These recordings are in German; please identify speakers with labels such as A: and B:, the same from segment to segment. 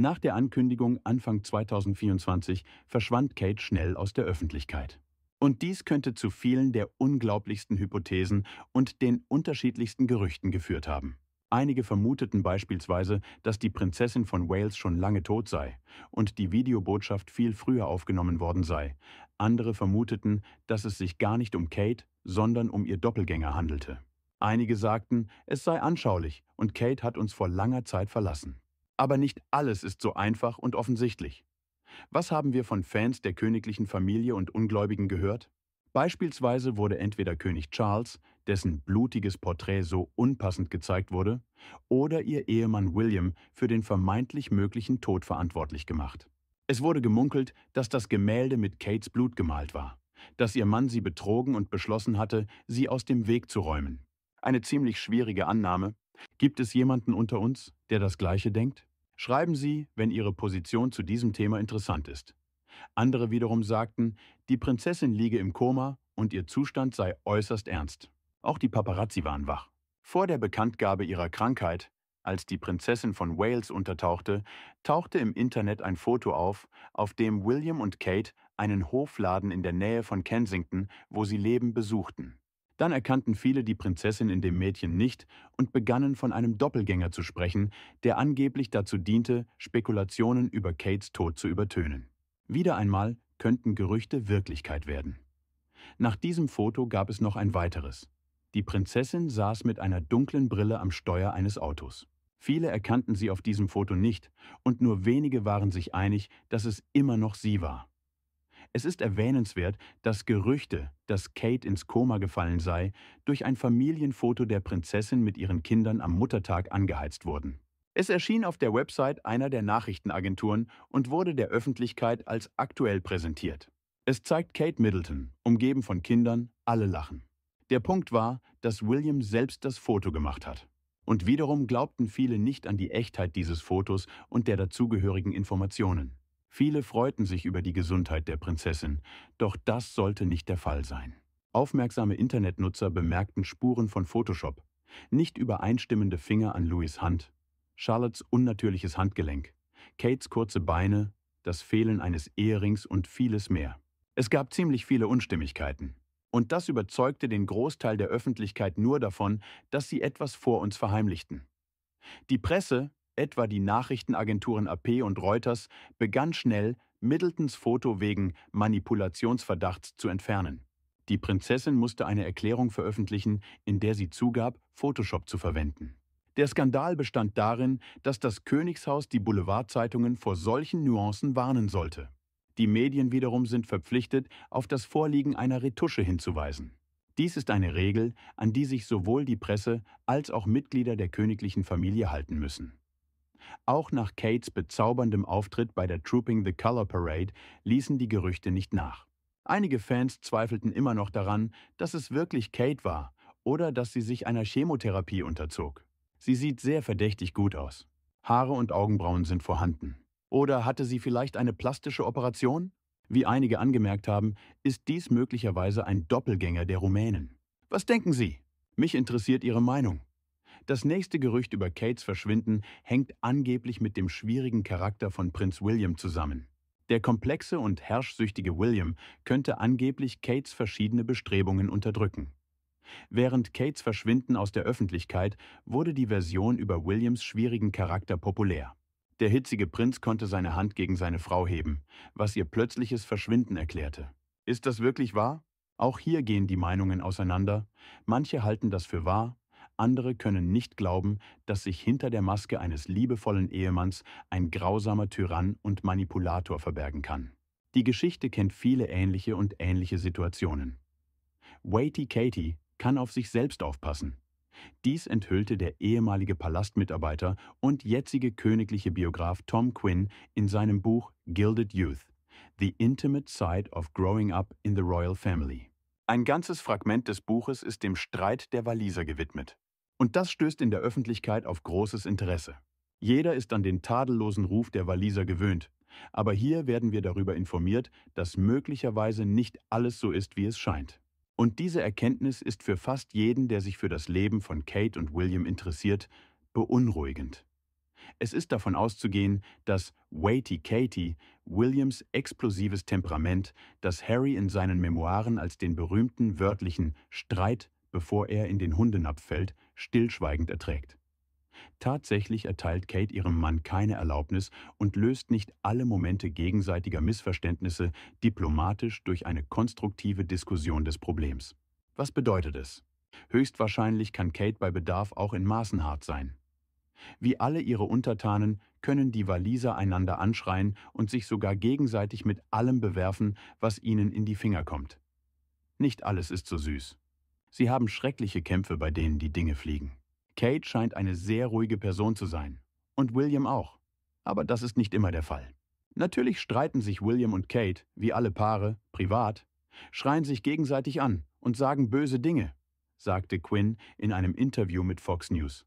A: Nach der Ankündigung Anfang 2024 verschwand Kate schnell aus der Öffentlichkeit. Und dies könnte zu vielen der unglaublichsten Hypothesen und den unterschiedlichsten Gerüchten geführt haben. Einige vermuteten beispielsweise, dass die Prinzessin von Wales schon lange tot sei und die Videobotschaft viel früher aufgenommen worden sei. Andere vermuteten, dass es sich gar nicht um Kate, sondern um ihr Doppelgänger handelte. Einige sagten, es sei anschaulich und Kate hat uns vor langer Zeit verlassen. Aber nicht alles ist so einfach und offensichtlich. Was haben wir von Fans der königlichen Familie und Ungläubigen gehört? Beispielsweise wurde entweder König Charles, dessen blutiges Porträt so unpassend gezeigt wurde, oder ihr Ehemann William für den vermeintlich möglichen Tod verantwortlich gemacht. Es wurde gemunkelt, dass das Gemälde mit Kates Blut gemalt war, dass ihr Mann sie betrogen und beschlossen hatte, sie aus dem Weg zu räumen. Eine ziemlich schwierige Annahme. Gibt es jemanden unter uns, der das gleiche denkt? Schreiben Sie, wenn Ihre Position zu diesem Thema interessant ist. Andere wiederum sagten, die Prinzessin liege im Koma und ihr Zustand sei äußerst ernst. Auch die Paparazzi waren wach. Vor der Bekanntgabe ihrer Krankheit, als die Prinzessin von Wales untertauchte, tauchte im Internet ein Foto auf, auf dem William und Kate einen Hofladen in der Nähe von Kensington, wo sie leben, besuchten. Dann erkannten viele die Prinzessin in dem Mädchen nicht und begannen von einem Doppelgänger zu sprechen, der angeblich dazu diente, Spekulationen über Kates Tod zu übertönen. Wieder einmal könnten Gerüchte Wirklichkeit werden. Nach diesem Foto gab es noch ein weiteres. Die Prinzessin saß mit einer dunklen Brille am Steuer eines Autos. Viele erkannten sie auf diesem Foto nicht und nur wenige waren sich einig, dass es immer noch sie war. Es ist erwähnenswert, dass Gerüchte, dass Kate ins Koma gefallen sei, durch ein Familienfoto der Prinzessin mit ihren Kindern am Muttertag angeheizt wurden. Es erschien auf der Website einer der Nachrichtenagenturen und wurde der Öffentlichkeit als aktuell präsentiert. Es zeigt Kate Middleton, umgeben von Kindern, alle lachen. Der Punkt war, dass William selbst das Foto gemacht hat. Und wiederum glaubten viele nicht an die Echtheit dieses Fotos und der dazugehörigen Informationen. Viele freuten sich über die Gesundheit der Prinzessin, doch das sollte nicht der Fall sein. Aufmerksame Internetnutzer bemerkten Spuren von Photoshop, nicht übereinstimmende Finger an Louis Hand, Charlottes unnatürliches Handgelenk, Kates kurze Beine, das Fehlen eines Eherings und vieles mehr. Es gab ziemlich viele Unstimmigkeiten. Und das überzeugte den Großteil der Öffentlichkeit nur davon, dass sie etwas vor uns verheimlichten. Die Presse etwa die Nachrichtenagenturen AP und Reuters, begann schnell, Middletons Foto wegen Manipulationsverdachts zu entfernen. Die Prinzessin musste eine Erklärung veröffentlichen, in der sie zugab, Photoshop zu verwenden. Der Skandal bestand darin, dass das Königshaus die Boulevardzeitungen vor solchen Nuancen warnen sollte. Die Medien wiederum sind verpflichtet, auf das Vorliegen einer Retusche hinzuweisen. Dies ist eine Regel, an die sich sowohl die Presse als auch Mitglieder der königlichen Familie halten müssen. Auch nach Kates bezauberndem Auftritt bei der Trooping the Color Parade ließen die Gerüchte nicht nach. Einige Fans zweifelten immer noch daran, dass es wirklich Kate war oder dass sie sich einer Chemotherapie unterzog. Sie sieht sehr verdächtig gut aus. Haare und Augenbrauen sind vorhanden. Oder hatte sie vielleicht eine plastische Operation? Wie einige angemerkt haben, ist dies möglicherweise ein Doppelgänger der Rumänen. Was denken Sie? Mich interessiert Ihre Meinung. Das nächste Gerücht über Kates Verschwinden hängt angeblich mit dem schwierigen Charakter von Prinz William zusammen. Der komplexe und herrschsüchtige William könnte angeblich Kates verschiedene Bestrebungen unterdrücken. Während Kates Verschwinden aus der Öffentlichkeit wurde die Version über Williams schwierigen Charakter populär. Der hitzige Prinz konnte seine Hand gegen seine Frau heben, was ihr plötzliches Verschwinden erklärte. Ist das wirklich wahr? Auch hier gehen die Meinungen auseinander. Manche halten das für wahr, andere können nicht glauben, dass sich hinter der Maske eines liebevollen Ehemanns ein grausamer Tyrann und Manipulator verbergen kann. Die Geschichte kennt viele ähnliche und ähnliche Situationen. Waity Katie kann auf sich selbst aufpassen. Dies enthüllte der ehemalige Palastmitarbeiter und jetzige königliche Biograf Tom Quinn in seinem Buch Gilded Youth, The Intimate Side of Growing Up in the Royal Family. Ein ganzes Fragment des Buches ist dem Streit der Waliser gewidmet. Und das stößt in der Öffentlichkeit auf großes Interesse. Jeder ist an den tadellosen Ruf der Waliser gewöhnt. Aber hier werden wir darüber informiert, dass möglicherweise nicht alles so ist, wie es scheint. Und diese Erkenntnis ist für fast jeden, der sich für das Leben von Kate und William interessiert, beunruhigend. Es ist davon auszugehen, dass Weighty Katie, Williams explosives Temperament, das Harry in seinen Memoiren als den berühmten wörtlichen Streit bevor er in den Hundenapf fällt, stillschweigend erträgt. Tatsächlich erteilt Kate ihrem Mann keine Erlaubnis und löst nicht alle Momente gegenseitiger Missverständnisse diplomatisch durch eine konstruktive Diskussion des Problems. Was bedeutet es? Höchstwahrscheinlich kann Kate bei Bedarf auch in Maßen hart sein. Wie alle ihre Untertanen können die Waliser einander anschreien und sich sogar gegenseitig mit allem bewerfen, was ihnen in die Finger kommt. Nicht alles ist so süß. Sie haben schreckliche Kämpfe, bei denen die Dinge fliegen. Kate scheint eine sehr ruhige Person zu sein. Und William auch. Aber das ist nicht immer der Fall. Natürlich streiten sich William und Kate, wie alle Paare, privat, schreien sich gegenseitig an und sagen böse Dinge, sagte Quinn in einem Interview mit Fox News.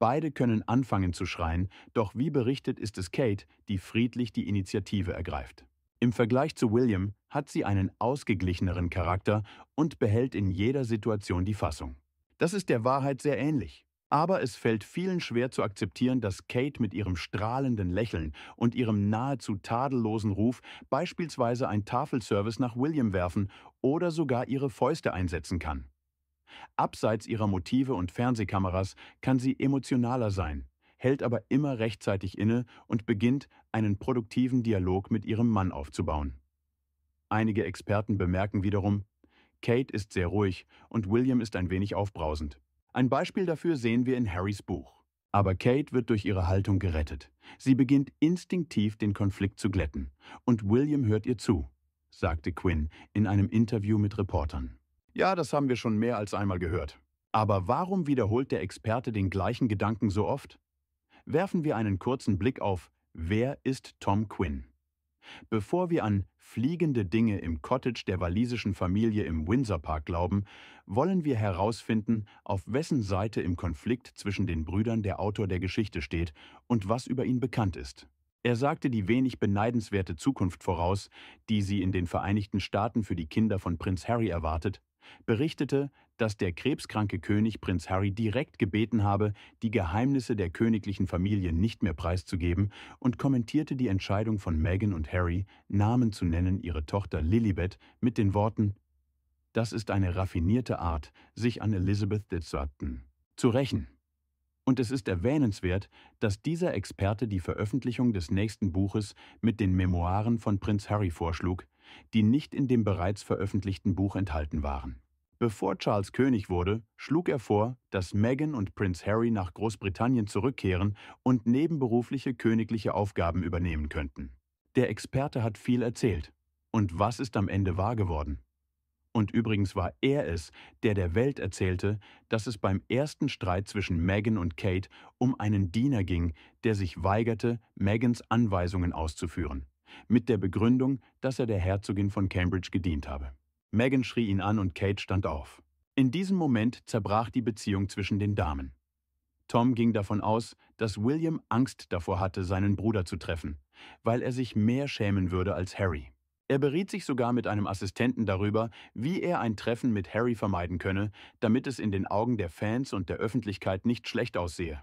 A: Beide können anfangen zu schreien, doch wie berichtet ist es Kate, die friedlich die Initiative ergreift. Im Vergleich zu William hat sie einen ausgeglicheneren Charakter und behält in jeder Situation die Fassung. Das ist der Wahrheit sehr ähnlich. Aber es fällt vielen schwer zu akzeptieren, dass Kate mit ihrem strahlenden Lächeln und ihrem nahezu tadellosen Ruf beispielsweise ein Tafelservice nach William werfen oder sogar ihre Fäuste einsetzen kann. Abseits ihrer Motive und Fernsehkameras kann sie emotionaler sein, hält aber immer rechtzeitig inne und beginnt, einen produktiven Dialog mit ihrem Mann aufzubauen. Einige Experten bemerken wiederum, Kate ist sehr ruhig und William ist ein wenig aufbrausend. Ein Beispiel dafür sehen wir in Harrys Buch. Aber Kate wird durch ihre Haltung gerettet. Sie beginnt instinktiv den Konflikt zu glätten. Und William hört ihr zu, sagte Quinn in einem Interview mit Reportern. Ja, das haben wir schon mehr als einmal gehört. Aber warum wiederholt der Experte den gleichen Gedanken so oft? werfen wir einen kurzen Blick auf Wer ist Tom Quinn? Bevor wir an fliegende Dinge im Cottage der walisischen Familie im Windsor Park glauben, wollen wir herausfinden, auf wessen Seite im Konflikt zwischen den Brüdern der Autor der Geschichte steht und was über ihn bekannt ist. Er sagte die wenig beneidenswerte Zukunft voraus, die sie in den Vereinigten Staaten für die Kinder von Prinz Harry erwartet, berichtete, dass der krebskranke König Prinz Harry direkt gebeten habe, die Geheimnisse der königlichen Familie nicht mehr preiszugeben und kommentierte die Entscheidung von Meghan und Harry, Namen zu nennen, ihre Tochter Lilibet, mit den Worten Das ist eine raffinierte Art, sich an Elizabeth II. zu rächen. Und es ist erwähnenswert, dass dieser Experte die Veröffentlichung des nächsten Buches mit den Memoiren von Prinz Harry vorschlug, die nicht in dem bereits veröffentlichten Buch enthalten waren. Bevor Charles König wurde, schlug er vor, dass Meghan und Prince Harry nach Großbritannien zurückkehren und nebenberufliche königliche Aufgaben übernehmen könnten. Der Experte hat viel erzählt. Und was ist am Ende wahr geworden? Und übrigens war er es, der der Welt erzählte, dass es beim ersten Streit zwischen Meghan und Kate um einen Diener ging, der sich weigerte, Megans Anweisungen auszuführen mit der Begründung, dass er der Herzogin von Cambridge gedient habe. Megan schrie ihn an und Kate stand auf. In diesem Moment zerbrach die Beziehung zwischen den Damen. Tom ging davon aus, dass William Angst davor hatte, seinen Bruder zu treffen, weil er sich mehr schämen würde als Harry. Er beriet sich sogar mit einem Assistenten darüber, wie er ein Treffen mit Harry vermeiden könne, damit es in den Augen der Fans und der Öffentlichkeit nicht schlecht aussehe.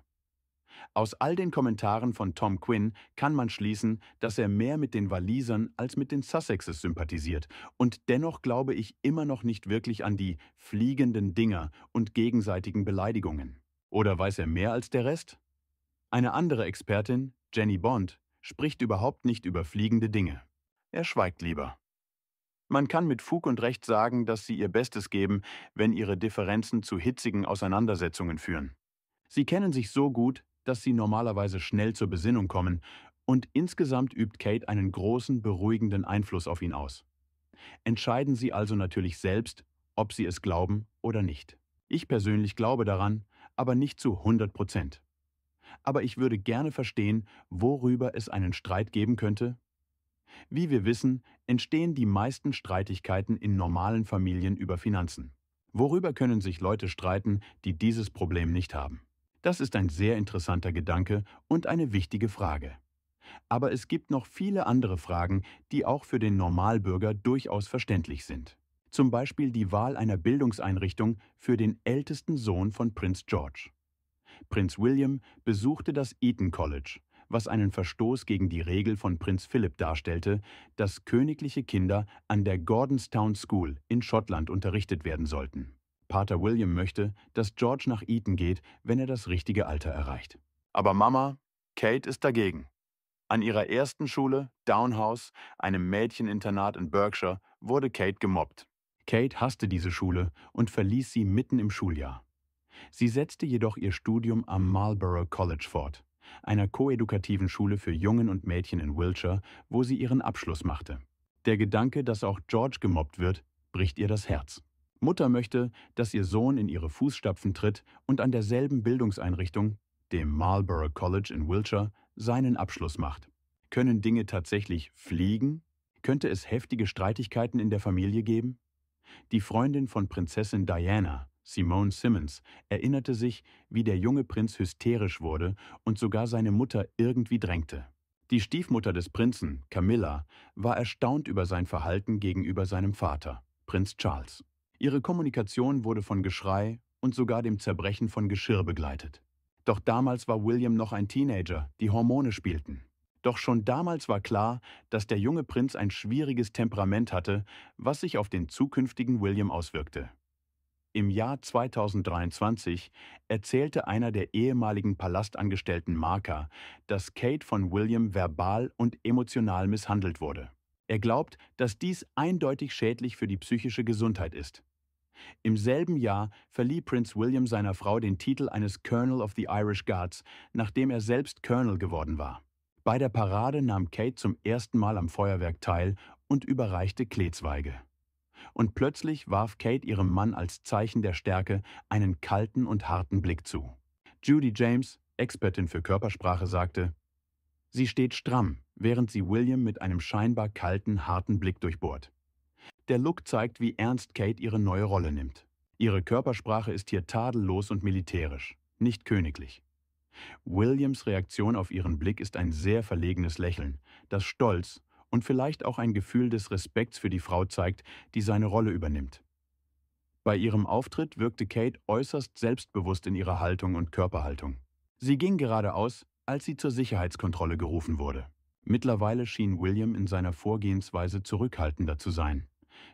A: Aus all den Kommentaren von Tom Quinn kann man schließen, dass er mehr mit den Walisern als mit den Sussexes sympathisiert. Und dennoch glaube ich immer noch nicht wirklich an die fliegenden Dinger und gegenseitigen Beleidigungen. Oder weiß er mehr als der Rest? Eine andere Expertin, Jenny Bond, spricht überhaupt nicht über fliegende Dinge. Er schweigt lieber. Man kann mit Fug und Recht sagen, dass sie ihr Bestes geben, wenn ihre Differenzen zu hitzigen Auseinandersetzungen führen. Sie kennen sich so gut, dass sie normalerweise schnell zur Besinnung kommen und insgesamt übt Kate einen großen, beruhigenden Einfluss auf ihn aus. Entscheiden Sie also natürlich selbst, ob Sie es glauben oder nicht. Ich persönlich glaube daran, aber nicht zu 100 Prozent. Aber ich würde gerne verstehen, worüber es einen Streit geben könnte. Wie wir wissen, entstehen die meisten Streitigkeiten in normalen Familien über Finanzen. Worüber können sich Leute streiten, die dieses Problem nicht haben? Das ist ein sehr interessanter Gedanke und eine wichtige Frage. Aber es gibt noch viele andere Fragen, die auch für den Normalbürger durchaus verständlich sind. Zum Beispiel die Wahl einer Bildungseinrichtung für den ältesten Sohn von Prinz George. Prinz William besuchte das Eton College, was einen Verstoß gegen die Regel von Prinz Philip darstellte, dass königliche Kinder an der Gordonstown School in Schottland unterrichtet werden sollten. Pater William möchte, dass George nach Eton geht, wenn er das richtige Alter erreicht. Aber Mama, Kate ist dagegen. An ihrer ersten Schule, Downhouse, einem Mädcheninternat in Berkshire, wurde Kate gemobbt. Kate hasste diese Schule und verließ sie mitten im Schuljahr. Sie setzte jedoch ihr Studium am Marlborough College fort, einer koedukativen Schule für Jungen und Mädchen in Wiltshire, wo sie ihren Abschluss machte. Der Gedanke, dass auch George gemobbt wird, bricht ihr das Herz. Mutter möchte, dass ihr Sohn in ihre Fußstapfen tritt und an derselben Bildungseinrichtung, dem Marlborough College in Wiltshire, seinen Abschluss macht. Können Dinge tatsächlich fliegen? Könnte es heftige Streitigkeiten in der Familie geben? Die Freundin von Prinzessin Diana, Simone Simmons, erinnerte sich, wie der junge Prinz hysterisch wurde und sogar seine Mutter irgendwie drängte. Die Stiefmutter des Prinzen, Camilla, war erstaunt über sein Verhalten gegenüber seinem Vater, Prinz Charles. Ihre Kommunikation wurde von Geschrei und sogar dem Zerbrechen von Geschirr begleitet. Doch damals war William noch ein Teenager, die Hormone spielten. Doch schon damals war klar, dass der junge Prinz ein schwieriges Temperament hatte, was sich auf den zukünftigen William auswirkte. Im Jahr 2023 erzählte einer der ehemaligen Palastangestellten Marker, dass Kate von William verbal und emotional misshandelt wurde. Er glaubt, dass dies eindeutig schädlich für die psychische Gesundheit ist. Im selben Jahr verlieh Prinz William seiner Frau den Titel eines Colonel of the Irish Guards, nachdem er selbst Colonel geworden war. Bei der Parade nahm Kate zum ersten Mal am Feuerwerk teil und überreichte Kleezweige. Und plötzlich warf Kate ihrem Mann als Zeichen der Stärke einen kalten und harten Blick zu. Judy James, Expertin für Körpersprache, sagte, Sie steht stramm, während sie William mit einem scheinbar kalten, harten Blick durchbohrt. Der Look zeigt, wie ernst Kate ihre neue Rolle nimmt. Ihre Körpersprache ist hier tadellos und militärisch, nicht königlich. Williams Reaktion auf ihren Blick ist ein sehr verlegenes Lächeln, das Stolz und vielleicht auch ein Gefühl des Respekts für die Frau zeigt, die seine Rolle übernimmt. Bei ihrem Auftritt wirkte Kate äußerst selbstbewusst in ihrer Haltung und Körperhaltung. Sie ging geradeaus, als sie zur Sicherheitskontrolle gerufen wurde. Mittlerweile schien William in seiner Vorgehensweise zurückhaltender zu sein,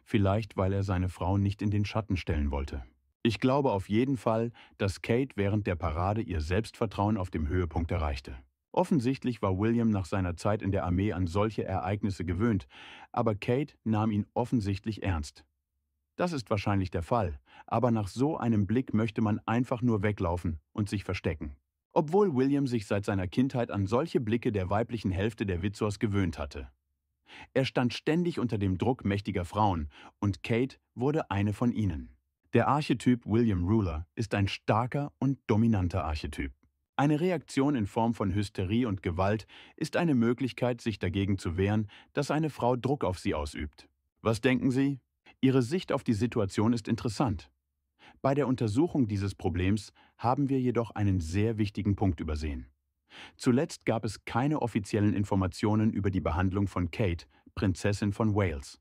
A: vielleicht weil er seine Frau nicht in den Schatten stellen wollte. Ich glaube auf jeden Fall, dass Kate während der Parade ihr Selbstvertrauen auf dem Höhepunkt erreichte. Offensichtlich war William nach seiner Zeit in der Armee an solche Ereignisse gewöhnt, aber Kate nahm ihn offensichtlich ernst. Das ist wahrscheinlich der Fall, aber nach so einem Blick möchte man einfach nur weglaufen und sich verstecken obwohl William sich seit seiner Kindheit an solche Blicke der weiblichen Hälfte der Witzors gewöhnt hatte. Er stand ständig unter dem Druck mächtiger Frauen, und Kate wurde eine von ihnen. Der Archetyp William Ruler ist ein starker und dominanter Archetyp. Eine Reaktion in Form von Hysterie und Gewalt ist eine Möglichkeit, sich dagegen zu wehren, dass eine Frau Druck auf sie ausübt. Was denken Sie? Ihre Sicht auf die Situation ist interessant. Bei der Untersuchung dieses Problems haben wir jedoch einen sehr wichtigen Punkt übersehen. Zuletzt gab es keine offiziellen Informationen über die Behandlung von Kate, Prinzessin von Wales.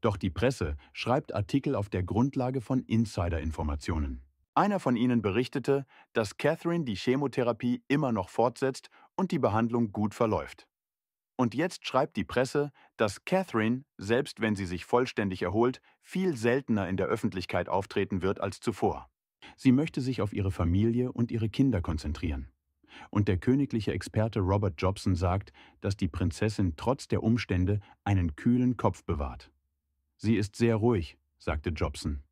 A: Doch die Presse schreibt Artikel auf der Grundlage von Insider-Informationen. Einer von ihnen berichtete, dass Catherine die Chemotherapie immer noch fortsetzt und die Behandlung gut verläuft. Und jetzt schreibt die Presse, dass Catherine, selbst wenn sie sich vollständig erholt, viel seltener in der Öffentlichkeit auftreten wird als zuvor. Sie möchte sich auf ihre Familie und ihre Kinder konzentrieren. Und der königliche Experte Robert Jobson sagt, dass die Prinzessin trotz der Umstände einen kühlen Kopf bewahrt. Sie ist sehr ruhig, sagte Jobson.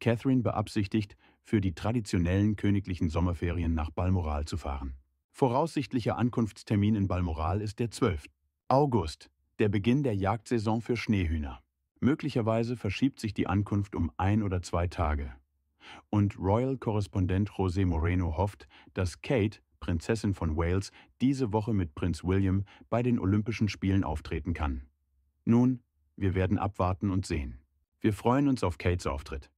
A: Catherine beabsichtigt, für die traditionellen königlichen Sommerferien nach Balmoral zu fahren. Voraussichtlicher Ankunftstermin in Balmoral ist der 12. August, der Beginn der Jagdsaison für Schneehühner. Möglicherweise verschiebt sich die Ankunft um ein oder zwei Tage. Und Royal-Korrespondent José Moreno hofft, dass Kate, Prinzessin von Wales, diese Woche mit Prinz William bei den Olympischen Spielen auftreten kann. Nun, wir werden abwarten und sehen. Wir freuen uns auf Kates Auftritt.